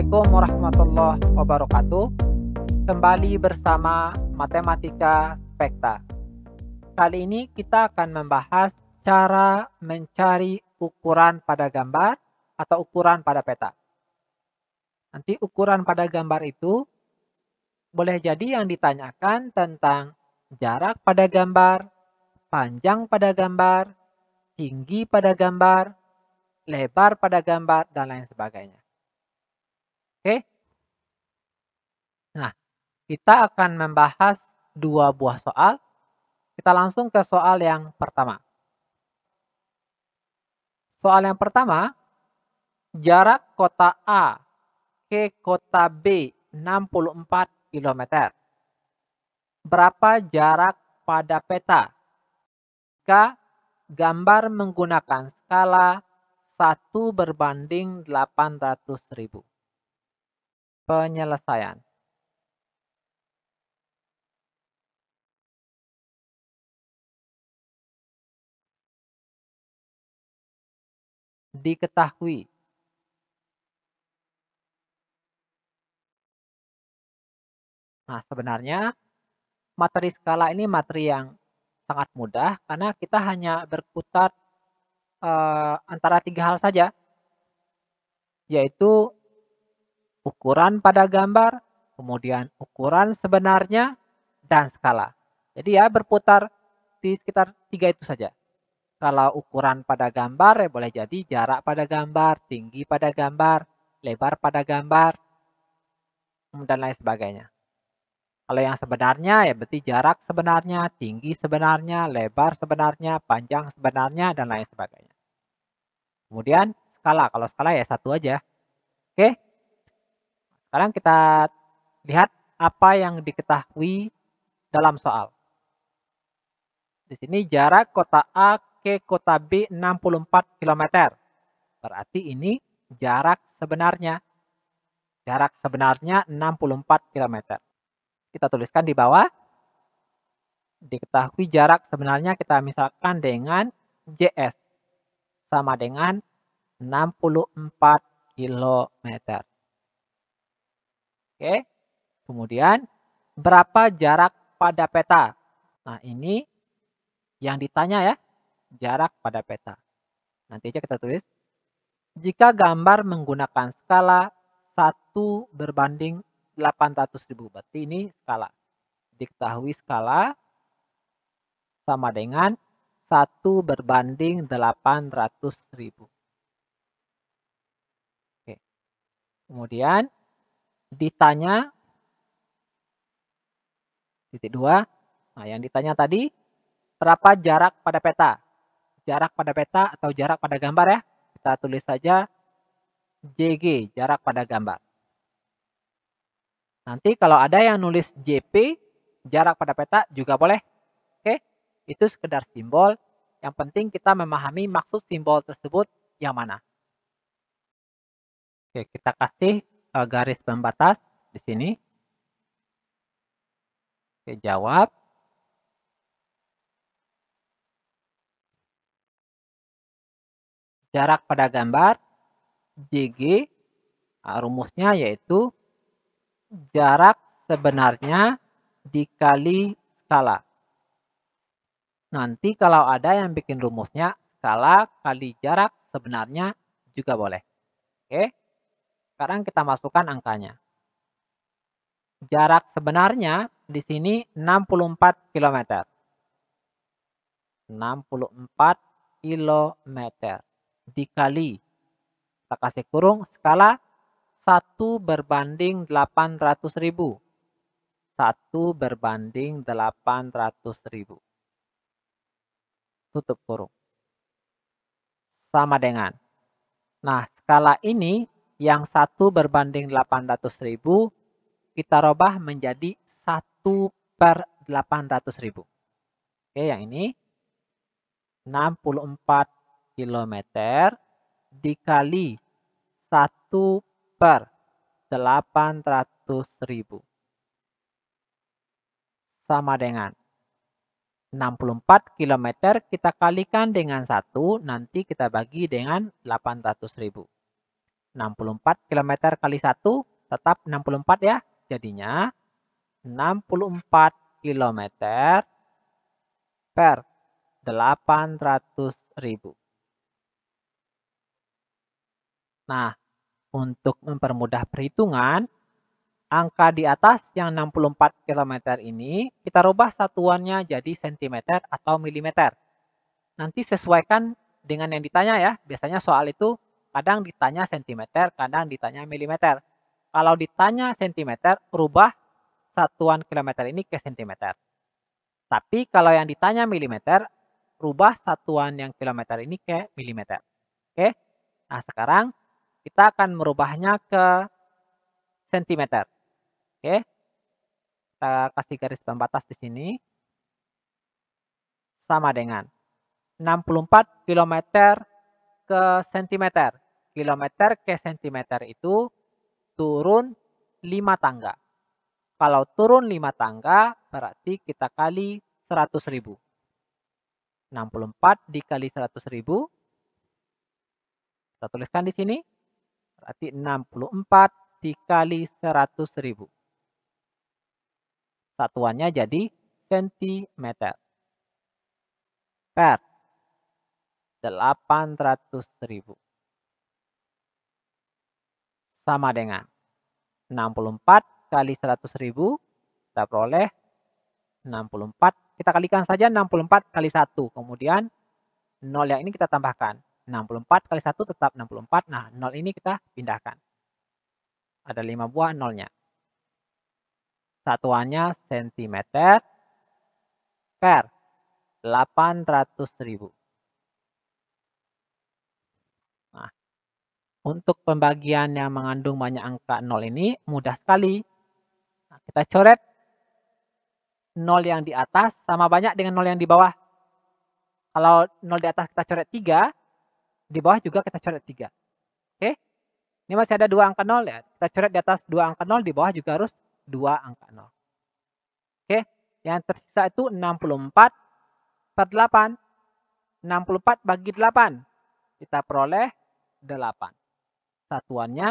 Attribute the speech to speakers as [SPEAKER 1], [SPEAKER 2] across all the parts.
[SPEAKER 1] Assalamualaikum warahmatullahi wabarakatuh. Kembali bersama Matematika Spekta. Kali ini kita akan membahas cara mencari ukuran pada gambar atau ukuran pada peta. Nanti ukuran pada gambar itu boleh jadi yang ditanyakan tentang jarak pada gambar, panjang pada gambar, tinggi pada gambar, lebar pada gambar, dan lain sebagainya. Nah, kita akan membahas dua buah soal. Kita langsung ke soal yang pertama. Soal yang pertama, jarak kota A ke kota B 64 km. Berapa jarak pada peta? K. gambar menggunakan skala 1 berbanding 800.000. Penyelesaian. diketahui Nah, sebenarnya materi skala ini materi yang sangat mudah karena kita hanya berputar e, antara tiga hal saja, yaitu ukuran pada gambar, kemudian ukuran sebenarnya, dan skala. Jadi ya berputar di sekitar tiga itu saja. Kalau ukuran pada gambar, ya boleh jadi jarak pada gambar, tinggi pada gambar, lebar pada gambar, hmm, dan lain sebagainya. Kalau yang sebenarnya, ya berarti jarak sebenarnya, tinggi sebenarnya, lebar sebenarnya, panjang sebenarnya, dan lain sebagainya. Kemudian skala. Kalau skala ya satu aja. Oke. Sekarang kita lihat apa yang diketahui dalam soal. Di sini jarak kota A ke kota B 64 km. Berarti ini jarak sebenarnya. Jarak sebenarnya 64 km. Kita tuliskan di bawah. Diketahui jarak sebenarnya kita misalkan dengan JS. Sama dengan 64 km. Oke. Kemudian, berapa jarak pada peta? Nah, ini yang ditanya ya jarak pada peta. Nanti aja kita tulis. Jika gambar menggunakan skala 1 berbanding 800 ribu berarti ini skala. Diketahui skala sama dengan 1 berbanding 800 ribu. Oke. Kemudian ditanya titik 2. Nah, yang ditanya tadi berapa jarak pada peta? jarak pada peta atau jarak pada gambar ya. Kita tulis saja JG, jarak pada gambar. Nanti kalau ada yang nulis JP, jarak pada peta juga boleh. Oke, itu sekedar simbol. Yang penting kita memahami maksud simbol tersebut yang mana. Oke, kita kasih eh, garis pembatas di sini. Oke, jawab. Jarak pada gambar JG ah, rumusnya yaitu jarak sebenarnya dikali skala. Nanti kalau ada yang bikin rumusnya skala kali jarak sebenarnya juga boleh. Oke. Sekarang kita masukkan angkanya. Jarak sebenarnya di sini 64 km. 64 km dikali. Kita kasih kurung skala 1 berbanding 800 ribu. 1 berbanding 800 ribu. Tutup kurung. Sama dengan. Nah, skala ini yang 1 berbanding 800 ribu, kita robah menjadi 1 per 800 ribu. Oke, yang ini 64 km dikali 1 per 800 ribu. Sama dengan 64 km kita kalikan dengan 1, nanti kita bagi dengan 800 ribu. 64 km kali 1 tetap 64 ya. Jadinya 64 km per 800 ribu. Nah, untuk mempermudah perhitungan, angka di atas yang 64 km ini kita rubah satuannya jadi cm atau mm. Nanti sesuaikan dengan yang ditanya ya. Biasanya soal itu kadang ditanya cm, kadang ditanya mm. Kalau ditanya cm, rubah satuan kilometer ini ke cm. Tapi kalau yang ditanya mm, rubah satuan yang kilometer ini ke mm. Oke. Nah, sekarang kita akan merubahnya ke sentimeter. Oke. Kita kasih garis pembatas di sini. Sama dengan 64 km ke sentimeter. Kilometer ke sentimeter itu turun 5 tangga. Kalau turun 5 tangga, berarti kita kali 100 ribu. 64 dikali 100 ribu. Kita tuliskan di sini. Berarti 64 dikali 100 ribu. Satuannya jadi sentimeter. Per 800 ribu. Sama dengan 64 kali 100 ribu. Kita peroleh 64. Kita kalikan saja 64 kali 1. Kemudian 0 yang ini kita tambahkan. 64 kali 1 tetap 64. Nah, 0 ini kita pindahkan. Ada 5 buah 0-nya. Satuannya cm per 800 ribu. Nah, untuk pembagian yang mengandung banyak angka 0 ini mudah sekali. Nah, kita coret 0 yang di atas sama banyak dengan 0 yang di bawah. Kalau 0 di atas kita coret 3, di bawah juga kita coret 3. Oke. Okay? Ini masih ada 2 angka 0 ya. Kita coret di atas 2 angka 0, di bawah juga harus 2 angka 0. Oke. Okay? Yang tersisa itu 64 per 8. 64 bagi 8. Kita peroleh 8. Satuannya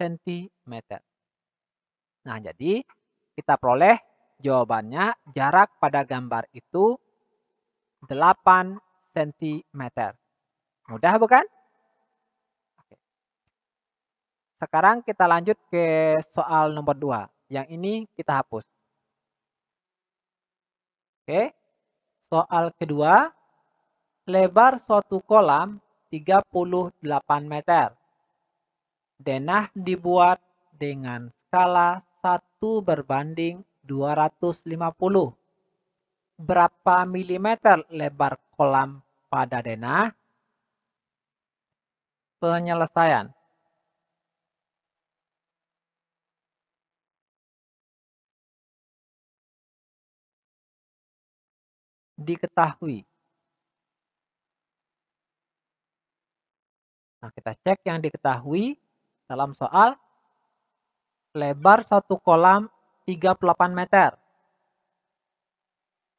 [SPEAKER 1] sentimeter. Nah, jadi kita peroleh jawabannya jarak pada gambar itu 8 cm. Mudah bukan? Oke. Sekarang kita lanjut ke soal nomor 2. Yang ini kita hapus. Oke. Soal kedua, lebar suatu kolam 38 meter. Denah dibuat dengan skala 1 berbanding 250. Berapa milimeter lebar kolam pada denah? penyelesaian diketahui. Nah, kita cek yang diketahui dalam soal lebar satu kolam 38 meter.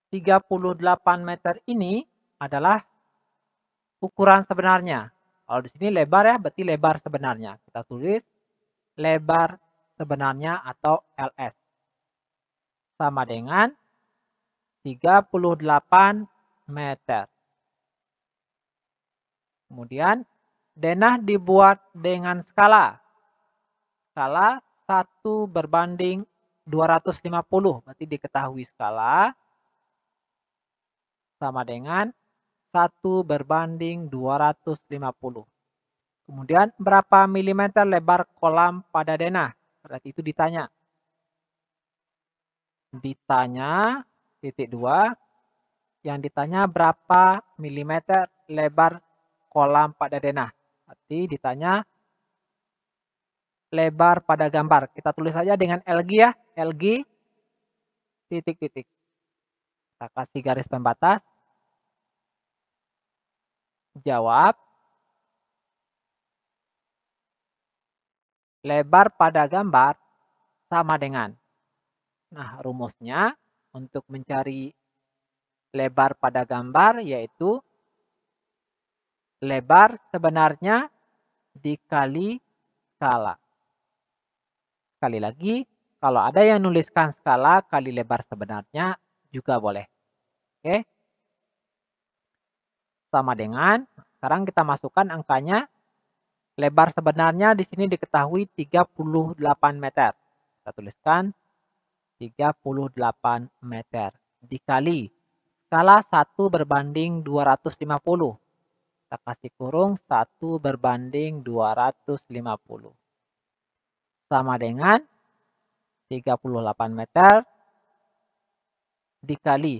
[SPEAKER 1] 38 meter ini adalah ukuran sebenarnya. Kalau di sini lebar ya, berarti lebar sebenarnya. Kita tulis lebar sebenarnya atau LS. Sama dengan 38 meter. Kemudian denah dibuat dengan skala. Skala 1 berbanding 250. Berarti diketahui skala sama dengan 1 berbanding 250. Kemudian berapa milimeter lebar kolam pada denah? Berarti itu ditanya. Ditanya titik 2 yang ditanya berapa milimeter lebar kolam pada denah. Berarti ditanya lebar pada gambar. Kita tulis saja dengan LG ya. LG titik-titik. Kita kasih garis pembatas. Jawab. Lebar pada gambar sama dengan. Nah, rumusnya untuk mencari lebar pada gambar yaitu lebar sebenarnya dikali skala. Sekali lagi, kalau ada yang nuliskan skala kali lebar sebenarnya juga boleh. Oke. Okay? sama dengan, sekarang kita masukkan angkanya, lebar sebenarnya di sini diketahui 38 meter. Kita tuliskan 38 meter dikali skala 1 berbanding 250. Kita kasih kurung 1 berbanding 250. Sama dengan 38 meter dikali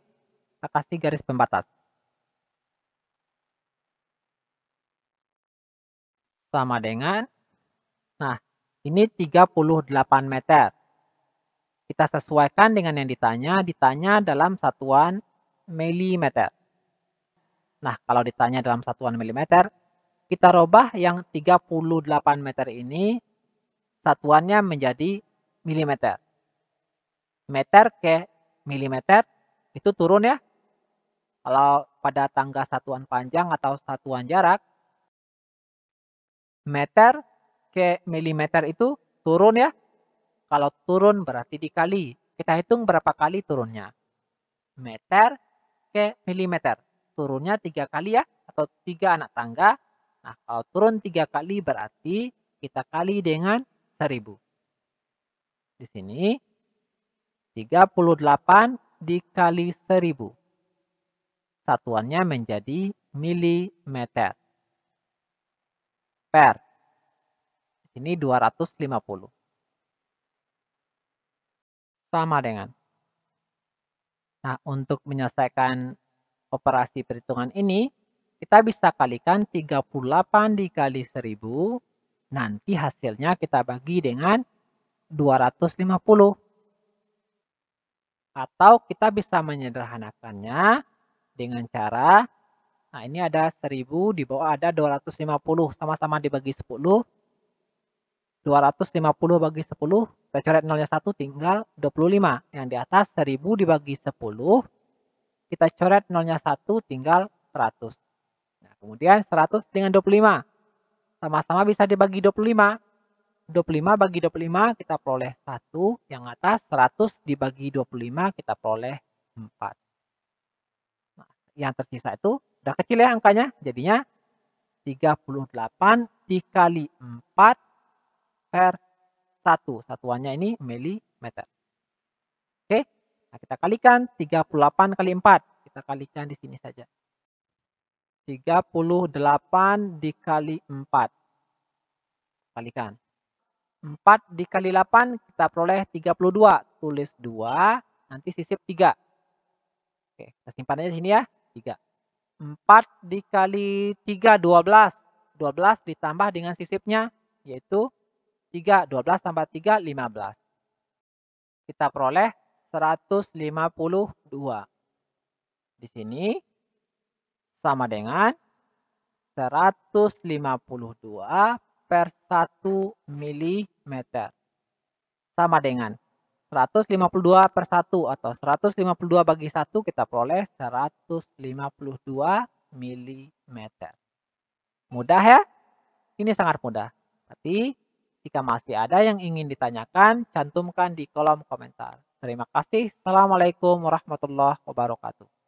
[SPEAKER 1] kita kasih garis pembatas. Sama dengan, nah ini 38 meter. Kita sesuaikan dengan yang ditanya, ditanya dalam satuan milimeter. Nah, kalau ditanya dalam satuan milimeter, kita robah yang 38 meter ini satuannya menjadi milimeter. Meter ke milimeter itu turun ya kalau pada tangga satuan panjang atau satuan jarak, meter ke milimeter itu turun ya. Kalau turun berarti dikali. Kita hitung berapa kali turunnya. Meter ke milimeter. Turunnya tiga kali ya, atau tiga anak tangga. Nah, kalau turun tiga kali berarti kita kali dengan seribu. Di sini, 38 dikali seribu satuannya menjadi milimeter. Per. Ini 250. Sama dengan. Nah, untuk menyelesaikan operasi perhitungan ini, kita bisa kalikan 38 dikali 1000. Nanti hasilnya kita bagi dengan 250. Atau kita bisa menyederhanakannya dengan cara nah ini ada 1000 di bawah ada 250 sama-sama dibagi 10 250 bagi 10 kita coret nolnya 1 tinggal 25 yang di atas 1000 dibagi 10 kita coret nolnya 1 tinggal 100 nah, kemudian 100 dengan 25 sama-sama bisa dibagi 25 25 bagi 25 kita peroleh 1, yang atas 100 dibagi 25 kita peroleh 4 yang tersisa itu udah kecil ya angkanya. Jadinya 38 dikali 4 per 1. Satuannya ini milimeter. Oke, nah, kita kalikan 38 kali 4. Kita kalikan di sini saja. 38 dikali 4. Kalikan. 4 dikali 8 kita peroleh 32. Tulis 2, nanti sisip 3. Oke, kita simpan aja di sini ya. 3. 4 dikali 3, 12. 12 ditambah dengan sisipnya, yaitu 3. 12 tambah 3, 15. Kita peroleh 152. Di sini sama dengan 152 per 1 mm. Sama dengan 152 per 1 atau 152 bagi 1 kita peroleh 152 mm. Mudah ya? Ini sangat mudah. Tapi jika masih ada yang ingin ditanyakan, cantumkan di kolom komentar. Terima kasih. Assalamualaikum warahmatullahi wabarakatuh.